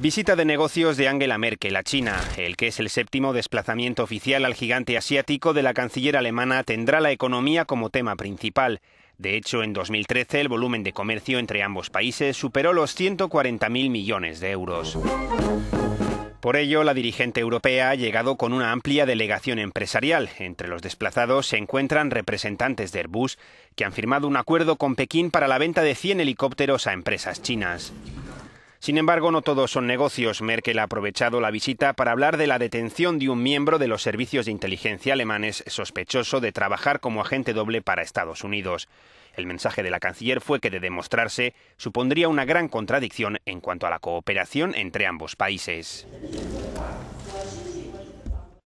Visita de negocios de Angela Merkel a China. El que es el séptimo desplazamiento oficial al gigante asiático de la canciller alemana tendrá la economía como tema principal. De hecho, en 2013 el volumen de comercio entre ambos países superó los 140.000 millones de euros. Por ello, la dirigente europea ha llegado con una amplia delegación empresarial. Entre los desplazados se encuentran representantes de Airbus, que han firmado un acuerdo con Pekín para la venta de 100 helicópteros a empresas chinas. Sin embargo, no todos son negocios. Merkel ha aprovechado la visita para hablar de la detención de un miembro de los servicios de inteligencia alemanes sospechoso de trabajar como agente doble para Estados Unidos. El mensaje de la canciller fue que, de demostrarse, supondría una gran contradicción en cuanto a la cooperación entre ambos países.